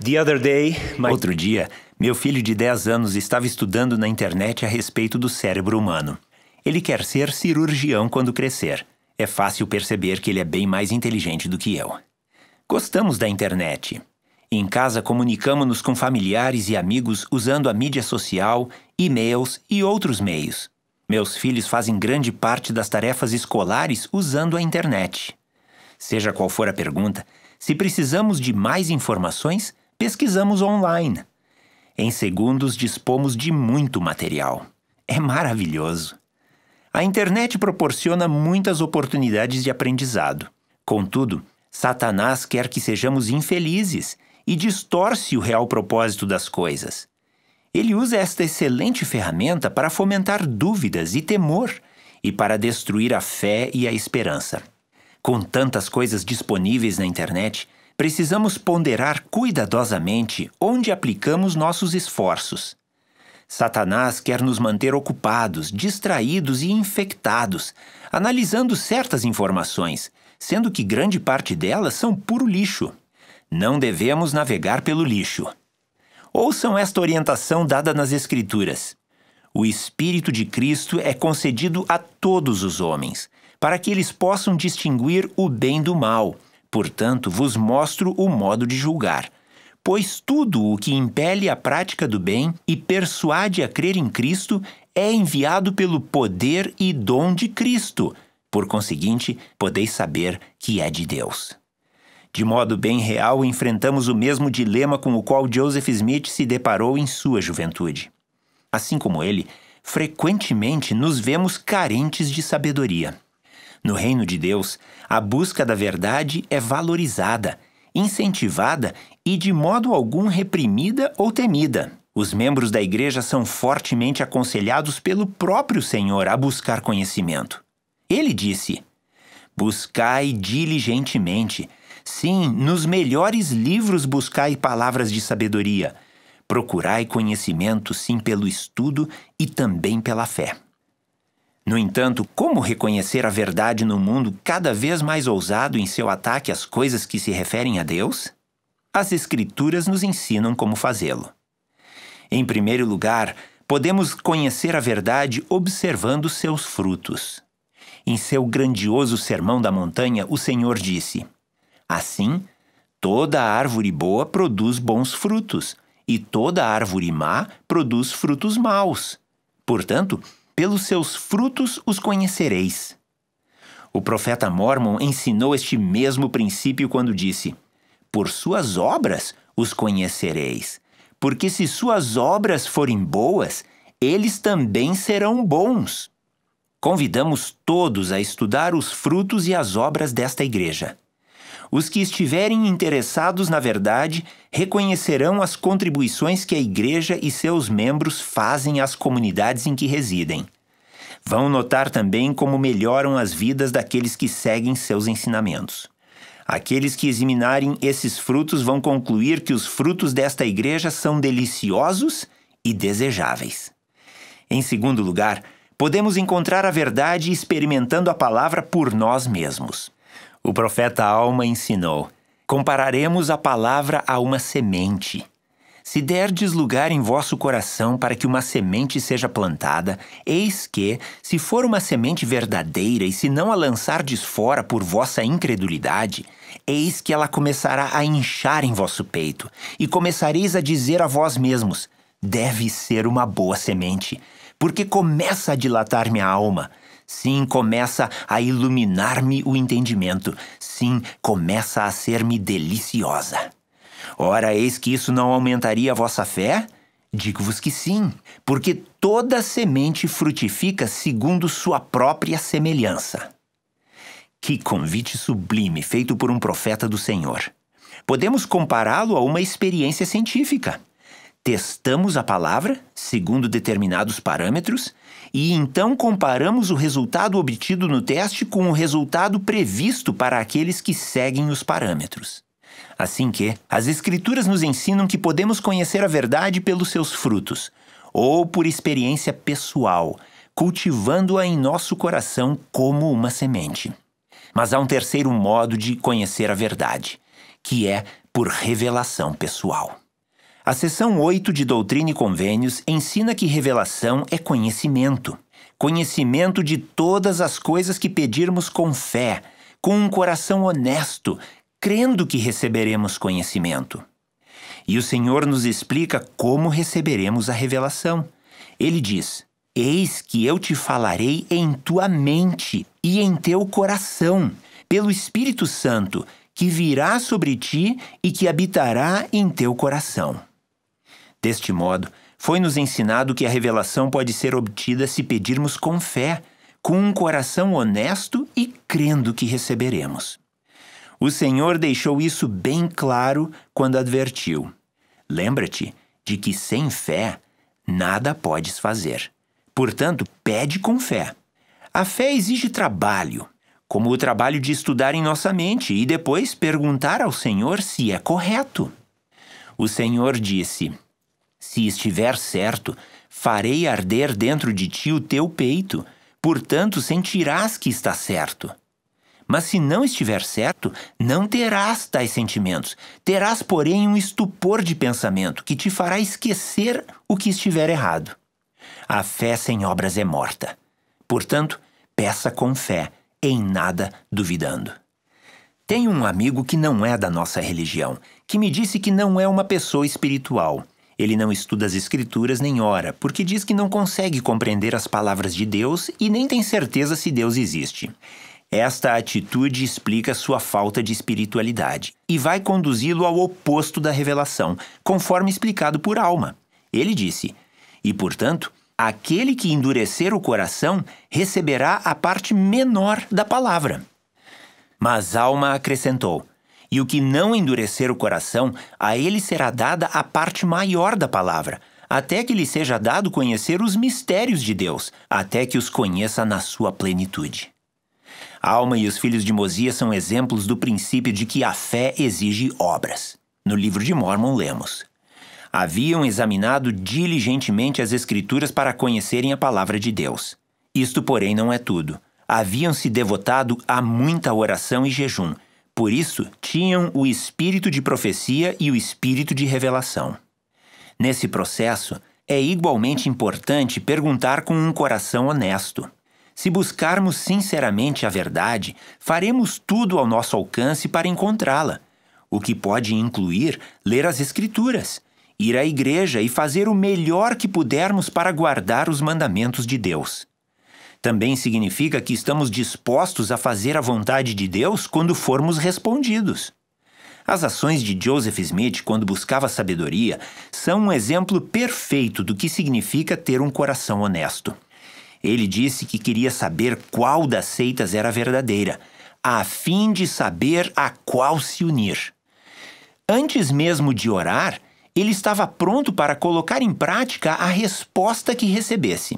Day, my... Outro dia, meu filho de 10 anos estava estudando na internet a respeito do cérebro humano. Ele quer ser cirurgião quando crescer. É fácil perceber que ele é bem mais inteligente do que eu. Gostamos da internet. Em casa, comunicamos-nos com familiares e amigos usando a mídia social, e-mails e outros meios. Meus filhos fazem grande parte das tarefas escolares usando a internet. Seja qual for a pergunta, se precisamos de mais informações, Pesquisamos online. Em segundos dispomos de muito material. É maravilhoso. A internet proporciona muitas oportunidades de aprendizado. Contudo, Satanás quer que sejamos infelizes e distorce o real propósito das coisas. Ele usa esta excelente ferramenta para fomentar dúvidas e temor e para destruir a fé e a esperança. Com tantas coisas disponíveis na internet, precisamos ponderar cuidadosamente onde aplicamos nossos esforços. Satanás quer nos manter ocupados, distraídos e infectados, analisando certas informações, sendo que grande parte delas são puro lixo. Não devemos navegar pelo lixo. Ouçam esta orientação dada nas Escrituras. O Espírito de Cristo é concedido a todos os homens, para que eles possam distinguir o bem do mal portanto, vos mostro o modo de julgar. Pois tudo o que impele a prática do bem e persuade a crer em Cristo é enviado pelo poder e dom de Cristo. Por conseguinte, podeis saber que é de Deus. De modo bem real, enfrentamos o mesmo dilema com o qual Joseph Smith se deparou em sua juventude. Assim como ele, frequentemente nos vemos carentes de sabedoria. No reino de Deus, a busca da verdade é valorizada, incentivada e de modo algum reprimida ou temida. Os membros da igreja são fortemente aconselhados pelo próprio Senhor a buscar conhecimento. Ele disse: Buscai diligentemente. Sim, nos melhores livros buscai palavras de sabedoria. Procurai conhecimento, sim, pelo estudo e também pela fé. No entanto, como reconhecer a verdade no mundo cada vez mais ousado em seu ataque às coisas que se referem a Deus? As Escrituras nos ensinam como fazê-lo. Em primeiro lugar, podemos conhecer a verdade observando seus frutos. Em seu grandioso Sermão da Montanha, o Senhor disse: Assim, toda árvore boa produz bons frutos, e toda árvore má produz frutos maus. Portanto, pelos seus frutos os conhecereis. O profeta Mormon ensinou este mesmo princípio quando disse: Por suas obras os conhecereis, porque se suas obras forem boas, eles também serão bons. Convidamos todos a estudar os frutos e as obras desta igreja. Os que estiverem interessados na verdade reconhecerão as contribuições que a Igreja e seus membros fazem às comunidades em que residem. Vão notar também como melhoram as vidas daqueles que seguem seus ensinamentos. Aqueles que examinarem esses frutos vão concluir que os frutos desta igreja são deliciosos e desejáveis. Em segundo lugar, podemos encontrar a verdade experimentando a palavra por nós mesmos. O profeta Alma ensinou: Compararemos a palavra a uma semente. Se derdes lugar em vosso coração para que uma semente seja plantada, eis que, se for uma semente verdadeira e se não a lançardes fora por vossa incredulidade, eis que ela começará a inchar em vosso peito, e começareis a dizer a vós mesmos: Deve ser uma boa semente, porque começa a dilatar minha alma Sim, começa a iluminar-me o entendimento. Sim, começa a ser-me deliciosa. Ora, eis que isso não aumentaria a vossa fé? Digo-vos que sim, porque toda semente frutifica segundo sua própria semelhança. Que convite sublime feito por um profeta do Senhor! Podemos compará-lo a uma experiência científica. Testamos a palavra, segundo determinados parâmetros, e então comparamos o resultado obtido no teste com o resultado previsto para aqueles que seguem os parâmetros. Assim que, as Escrituras nos ensinam que podemos conhecer a verdade pelos seus frutos, ou por experiência pessoal, cultivando-a em nosso coração como uma semente. Mas há um terceiro modo de conhecer a verdade, que é por revelação pessoal. A seção 8 de Doutrina e Convênios ensina que revelação é conhecimento. Conhecimento de todas as coisas que pedirmos com fé, com um coração honesto, crendo que receberemos conhecimento. E o Senhor nos explica como receberemos a revelação. Ele diz: Eis que eu te falarei em tua mente e em teu coração, pelo Espírito Santo, que virá sobre ti e que habitará em teu coração. Deste modo, foi-nos ensinado que a revelação pode ser obtida se pedirmos com fé, com um coração honesto e crendo que receberemos. O Senhor deixou isso bem claro quando advertiu: Lembra-te de que sem fé nada podes fazer. Portanto, pede com fé. A fé exige trabalho, como o trabalho de estudar em nossa mente e depois perguntar ao Senhor se é correto. O Senhor disse: se estiver certo, farei arder dentro de ti o teu peito, portanto sentirás que está certo. Mas se não estiver certo, não terás tais sentimentos. Terás, porém, um estupor de pensamento que te fará esquecer o que estiver errado. A fé sem obras é morta. Portanto, peça com fé, em nada duvidando. Tenho um amigo que não é da nossa religião, que me disse que não é uma pessoa espiritual ele não estuda as Escrituras nem ora, porque diz que não consegue compreender as palavras de Deus e nem tem certeza se Deus existe. Esta atitude explica sua falta de espiritualidade e vai conduzi-lo ao oposto da revelação, conforme explicado por Alma. Ele disse: E portanto, aquele que endurecer o coração receberá a parte menor da palavra. Mas Alma acrescentou: e o que não endurecer o coração, a ele será dada a parte maior da palavra, até que lhe seja dado conhecer os mistérios de Deus, até que os conheça na sua plenitude. A alma e os filhos de Mosias são exemplos do princípio de que a fé exige obras. No livro de Mormon lemos: Haviam examinado diligentemente as Escrituras para conhecerem a palavra de Deus. Isto, porém, não é tudo. Haviam se devotado a muita oração e jejum, por isso, tinham o espírito de profecia e o espírito de revelação. Nesse processo, é igualmente importante perguntar com um coração honesto. Se buscarmos sinceramente a verdade, faremos tudo ao nosso alcance para encontrá-la, o que pode incluir ler as Escrituras, ir à igreja e fazer o melhor que pudermos para guardar os mandamentos de Deus também significa que estamos dispostos a fazer a vontade de Deus quando formos respondidos. As ações de Joseph Smith quando buscava sabedoria são um exemplo perfeito do que significa ter um coração honesto. Ele disse que queria saber qual das seitas era verdadeira, a fim de saber a qual se unir. Antes mesmo de orar, ele estava pronto para colocar em prática a resposta que recebesse.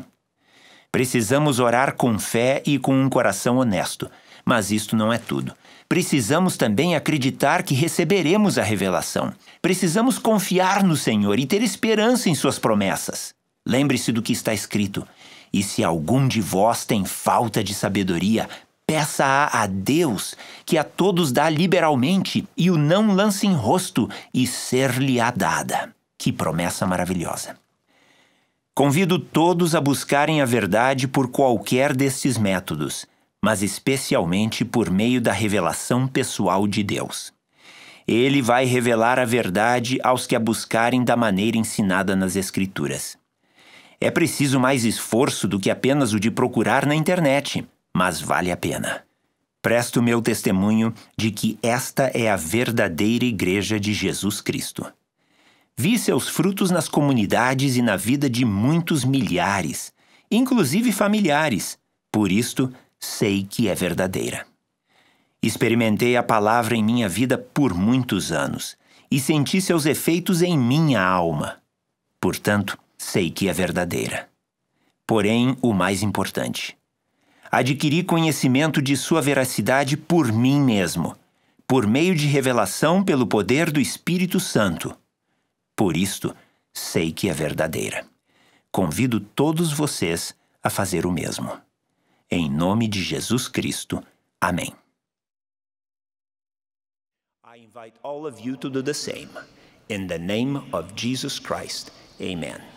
Precisamos orar com fé e com um coração honesto. Mas isto não é tudo. Precisamos também acreditar que receberemos a revelação. Precisamos confiar no Senhor e ter esperança em Suas promessas. Lembre-se do que está escrito: E se algum de vós tem falta de sabedoria, peça-a a Deus, que a todos dá liberalmente, e o não lance em rosto, e ser-lhe-á dada. Que promessa maravilhosa! Convido todos a buscarem a verdade por qualquer destes métodos, mas especialmente por meio da revelação pessoal de Deus. Ele vai revelar a verdade aos que a buscarem da maneira ensinada nas Escrituras. É preciso mais esforço do que apenas o de procurar na internet, mas vale a pena. Presto meu testemunho de que esta é a verdadeira Igreja de Jesus Cristo. Vi seus frutos nas comunidades e na vida de muitos milhares, inclusive familiares. Por isto, sei que é verdadeira. Experimentei a palavra em minha vida por muitos anos e senti seus efeitos em minha alma. Portanto, sei que é verdadeira. Porém, o mais importante, adquiri conhecimento de sua veracidade por mim mesmo, por meio de revelação pelo poder do Espírito Santo. Por isto, sei que é verdadeira. Convido todos vocês a fazer o mesmo. Em nome de Jesus Cristo. Amém. I invite all of you to do the same. In the name of Jesus Christ. Amen.